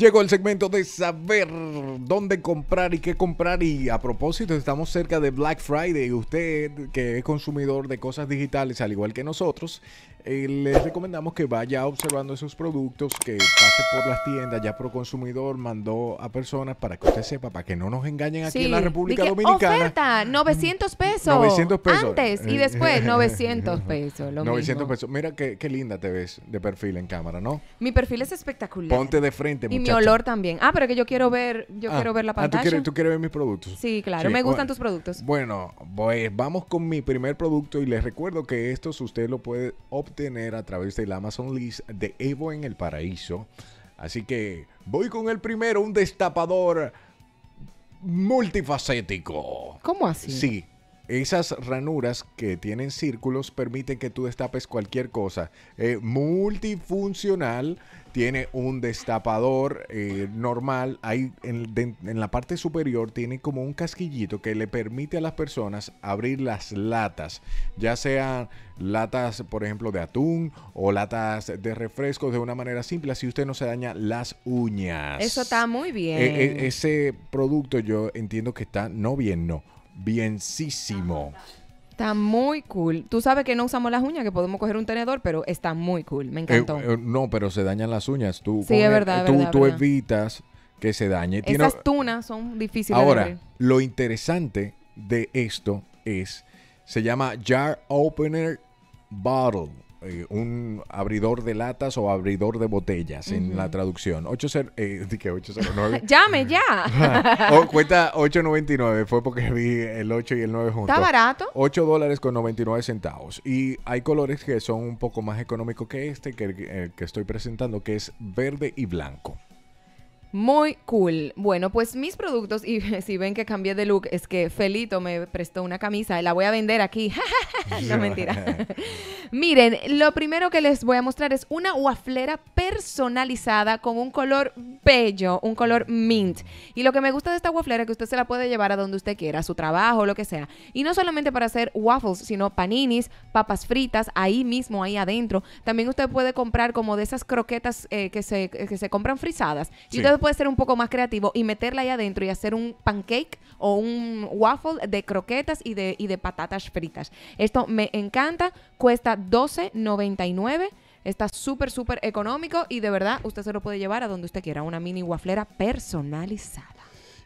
Llegó el segmento de saber dónde comprar y qué comprar y a propósito estamos cerca de Black Friday. y Usted que es consumidor de cosas digitales al igual que nosotros, eh, le les recomendamos que vaya observando esos productos, que pase por las tiendas. Ya Proconsumidor mandó a personas para que usted sepa, para que no nos engañen aquí en la República Dominicana. Oferta, 900 pesos. 900 pesos. Antes y eh, después, 900 eh, pesos. Lo 900 pesos. Mira qué, qué linda te ves de perfil en cámara, ¿no? Mi perfil es espectacular. Ponte de frente, olor también. Ah, pero que yo quiero ver, yo ah, quiero ver la ah, pantalla. Ah, ¿tú, quieres, ver mis productos. Sí, claro. me gustan tus productos. Bueno, pues vamos con mi primer producto y les recuerdo que estos usted lo puede obtener a través del Amazon List de Evo en el Paraíso. Así que voy con el primero, un destapador multifacético. ¿Cómo así? Sí, esas ranuras que tienen círculos permiten que tú destapes cualquier cosa. Eh, multifuncional, tiene un destapador eh, normal. Ahí en, la parte superior tiene como un casquillito que le permite a las personas abrir las latas, ya sean latas, por ejemplo, de atún o latas de refrescos de una manera simple, así usted no se daña las uñas. Eso está muy e, e, bien. ese producto yo entiendo que está no bien, no bienísimo. Está muy cool. Tú sabes que no usamos las uñas, que podemos coger un tenedor, pero está muy cool. Me encantó. Eh, eh, no, pero se dañan las uñas. Tú, sí, es verdad, tú, evitas que se dañe. Esas tunas son difíciles Ahora, lo interesante de esto es, se llama Jar Opener Bottle. Eh, un abridor de latas o abridor de botellas en la traducción. eh, 809. Llame ya. Oh, cuenta 8.99, fue porque vi el 8 y el 9 juntos. Está barato. 8 dólares con 99 centavos. Y hay colores que son un poco más económicos que este, que que estoy presentando, que es verde y blanco. Muy cool. Bueno, pues mis productos, y si ven que cambié de look, es que Felito me prestó una camisa y la voy a vender aquí. no mentira. Miren, lo primero que les voy a mostrar es una waflera personalizada con un color bello, un color mint. Y lo que me gusta de esta waflera es que usted se la puede llevar a donde usted quiera, a su trabajo, lo que sea. Y no solamente para hacer waffles, sino paninis, papas fritas, ahí mismo, ahí adentro. También usted puede comprar como de esas croquetas eh, que, se, compran frisadas. Y puede ser un poco más creativo y meterla ahí adentro y hacer un pancake o un waffle de croquetas y de, de patatas fritas. Esto me encanta, cuesta $12.99. Está súper, súper económico y de verdad usted se lo puede llevar a donde usted quiera, una mini waflera personalizada.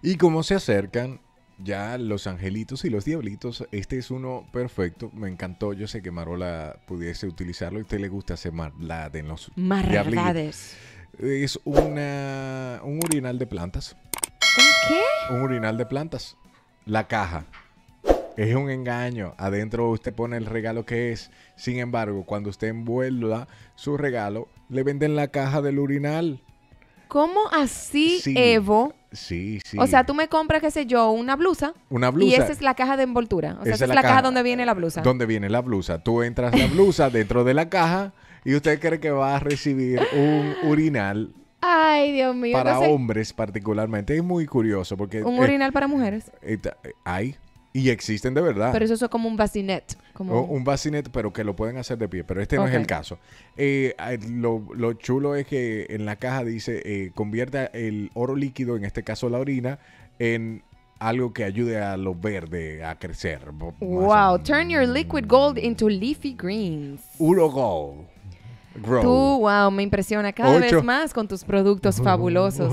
Y como se acercan ya los angelitos y los diablitos, este es uno perfecto. Me encantó. Yo sé que Marola pudiese utilizarlo y a usted le gusta hacer la en los Marrades. Es una, un urinal de plantas. ¿Un qué? Un urinal de plantas. La caja. Es un engaño. Adentro usted pone el regalo que es. Sin embargo, cuando usted envuelva su regalo, le venden la caja del urinal. ¿Cómo así, Evo? Sí, sí. O sea, tú me compras, qué sé yo, una blusa. Una blusa. Y esa es la caja de envoltura. O sea, esa, es la caja, caja donde viene la blusa. Donde viene la blusa. Tú entras la blusa dentro de la caja y usted cree que va a recibir un urinal para hombres particularmente. Es muy curioso porque... Un eh, urinal para mujeres. Eh, hay. Y existen de verdad. Pero eso es como un bacinet. Como... un bacinet, pero que lo pueden hacer de pie. Pero este no es el caso. Eh, lo, chulo es que en la caja dice, convierta el oro líquido, en este caso la orina, en algo que ayude a los verdes a crecer. Wow, turn your liquid gold into leafy greens. Uro gold. Tú, wow, me impresiona cada vez más con tus productos fabulosos.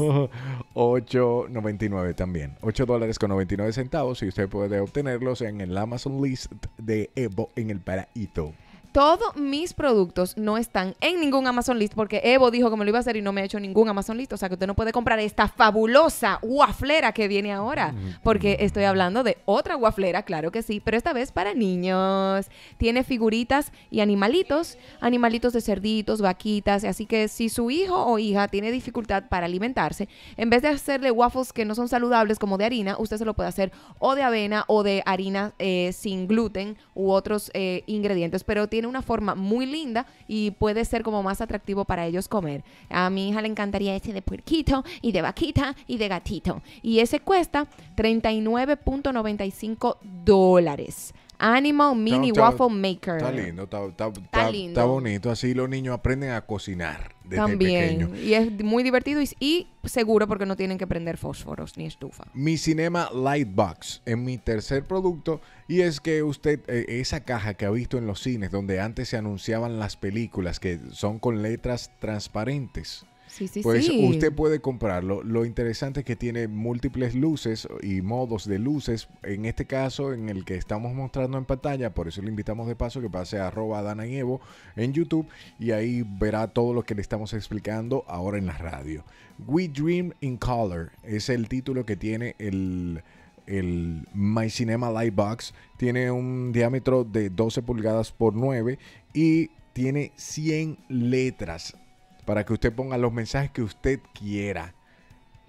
8.99 también. 8 dólares con 99 centavos y usted puede obtenerlos en el Amazon List de Evo en el Paraíso todos mis productos no están en ningún Amazon List porque Evo dijo que me lo iba a hacer y no me ha hecho ningún Amazon List. O sea que usted no puede comprar esta fabulosa waflera que viene ahora. Porque estoy hablando de otra waflera, claro que sí, pero esta vez para niños. Tiene figuritas y animalitos, animalitos de cerditos, vaquitas. Así que si su hijo o hija tiene dificultad para alimentarse, en vez de hacerle waffles que no son saludables como de harina, usted se lo puede hacer o de avena o de harina eh, sin gluten u otros eh, ingredientes. Pero tiene tiene una forma muy linda y puede ser como más atractivo para ellos comer. A mi hija le encantaría ese de puerquito y de vaquita y de gatito. Y ese cuesta 39.95 dólares. Animal Mini Waffle Maker. Está lindo, está, bonito. Así los niños aprenden a cocinar desde También. Y es muy divertido y, seguro porque no tienen que prender fósforos ni estufa. Mi Cinema Lightbox es mi tercer producto y es que usted, eh, esa caja que ha visto en los cines donde antes se anunciaban las películas que son con letras transparentes pues usted puede comprarlo. Lo interesante es que tiene múltiples luces y modos de luces. En este caso, en el que estamos mostrando en pantalla, por eso le invitamos de paso que pase a arroba Evo en YouTube y ahí verá todo lo que le estamos explicando ahora en la radio. We Dream in Color es el título que tiene el, el My Cinema Light Box. Tiene un diámetro de 12 pulgadas por 9 y tiene 100 letras para que usted ponga los mensajes que usted quiera.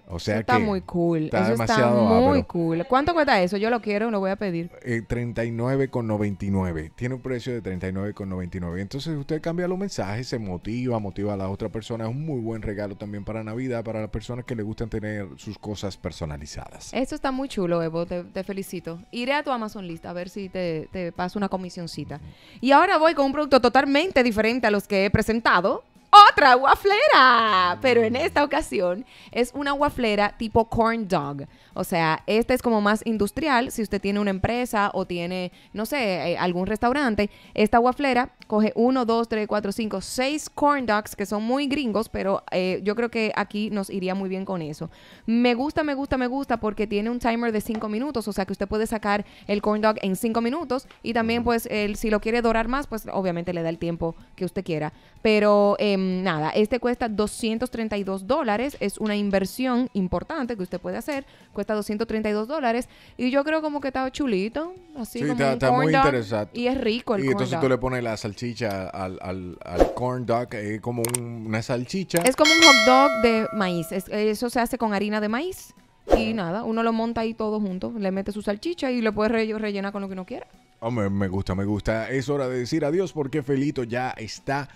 O sea eso está muy cool. Está eso está muy cool. ¿Cuánto cuesta eso? Yo lo quiero, lo voy a pedir. 39,99. Eh, Tiene un precio de 39,99. Entonces usted cambia los mensajes, se motiva, motiva a la otra persona. Es un muy buen regalo también para Navidad, para las personas que le gustan tener sus cosas personalizadas. Eso está muy chulo, Evo. Te, felicito. Iré a tu Amazon List a ver si te, paso una comisioncita. Y ahora voy con un producto totalmente diferente a los que he presentado otra waflera, pero en esta ocasión es una waflera tipo corn dog. O sea, esta es como más industrial. Si usted tiene una empresa o tiene, no sé, eh, algún restaurante, esta waflera coge uno, dos, tres, cuatro, cinco, seis corn dogs que son muy gringos, pero eh, yo creo que aquí nos iría muy bien con eso. Me gusta, me gusta, me gusta porque tiene un timer de cinco minutos, o sea que usted puede sacar el corn dog en cinco minutos y también pues si lo quiere dorar más, pues obviamente le da el tiempo que usted quiera. Pero... Eh, Em, nada, este cuesta 232 dólares, es una inversión importante que usted puede hacer, cuesta 232 dólares y yo creo como que está chulito, así sí, está, muy interesante. Y es rico el Y entonces tú le pones la salchicha al, al, corn dog, es eh, como una salchicha. Es como un hot dog de maíz, eso se hace con harina de maíz. Y ah. nada, uno lo monta ahí todo junto, le mete su salchicha y lo puede rellenar con lo que uno quiera. me gusta, me gusta. Es hora de decir adiós porque Felito ya está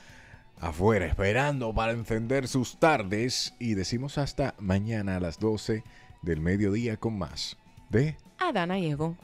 afuera esperando para encender sus tardes y decimos hasta mañana a las 12 del mediodía con más de Adana Diego.